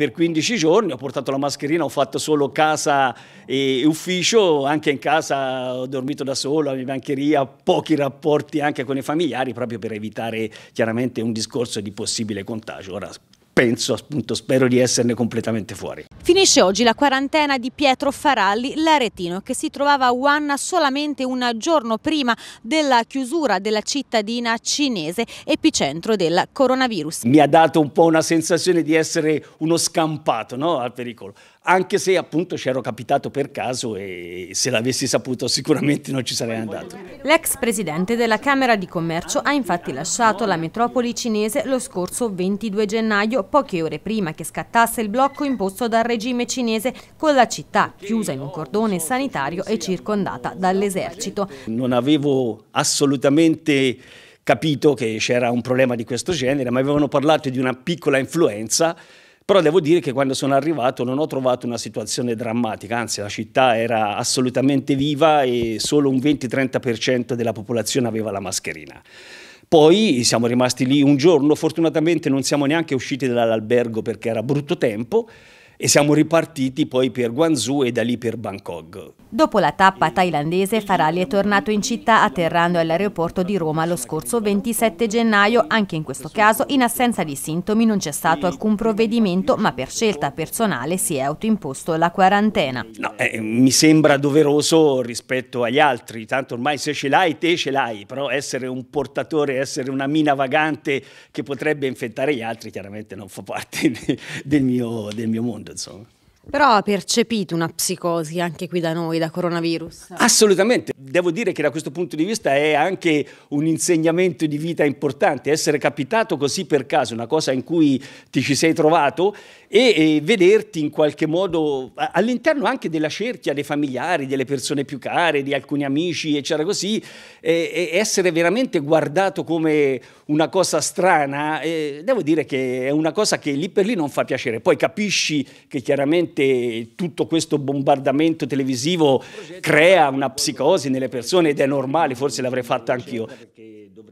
per 15 giorni, ho portato la mascherina, ho fatto solo casa e ufficio, anche in casa ho dormito da solo, in bancheria, pochi rapporti anche con i familiari proprio per evitare chiaramente un discorso di possibile contagio. Ora penso, appunto, spero di esserne completamente fuori. Finisce oggi la quarantena di Pietro Faralli, l'aretino, che si trovava a Wuhan solamente un giorno prima della chiusura della cittadina cinese, epicentro del coronavirus. Mi ha dato un po' una sensazione di essere uno scampato no? al pericolo, anche se appunto c'ero capitato per caso e se l'avessi saputo sicuramente non ci sarei andato. L'ex presidente della Camera di Commercio ha infatti lasciato la metropoli cinese lo scorso 22 gennaio, poche ore prima che scattasse il blocco imposto dal regime cinese con la città chiusa in un cordone sanitario e circondata dall'esercito. Non avevo assolutamente capito che c'era un problema di questo genere, ma avevano parlato di una piccola influenza però devo dire che quando sono arrivato non ho trovato una situazione drammatica, anzi la città era assolutamente viva e solo un 20-30% della popolazione aveva la mascherina. Poi siamo rimasti lì un giorno, fortunatamente non siamo neanche usciti dall'albergo perché era brutto tempo, e siamo ripartiti poi per Guangzhou e da lì per Bangkok. Dopo la tappa thailandese, Farali è tornato in città atterrando all'aeroporto di Roma lo scorso 27 gennaio. Anche in questo caso, in assenza di sintomi, non c'è stato alcun provvedimento, ma per scelta personale si è autoimposto la quarantena. No, eh, mi sembra doveroso rispetto agli altri, tanto ormai se ce l'hai, te ce l'hai, però essere un portatore, essere una mina vagante che potrebbe infettare gli altri, chiaramente non fa parte del mio, del mio mondo. Insomma. Però ha percepito una psicosi anche qui da noi, da coronavirus? Assolutamente, devo dire che da questo punto di vista è anche un insegnamento di vita importante, essere capitato così per caso, una cosa in cui ti ci sei trovato e, e vederti in qualche modo all'interno anche della cerchia dei familiari, delle persone più care, di alcuni amici, eccetera così, e, e essere veramente guardato come una cosa strana, e, eh, devo dire che è una cosa che lì per lì non fa piacere, poi capisci che chiaramente ovviamente tutto questo bombardamento televisivo crea una psicosi nelle persone ed è normale, forse l'avrei fatto anch'io.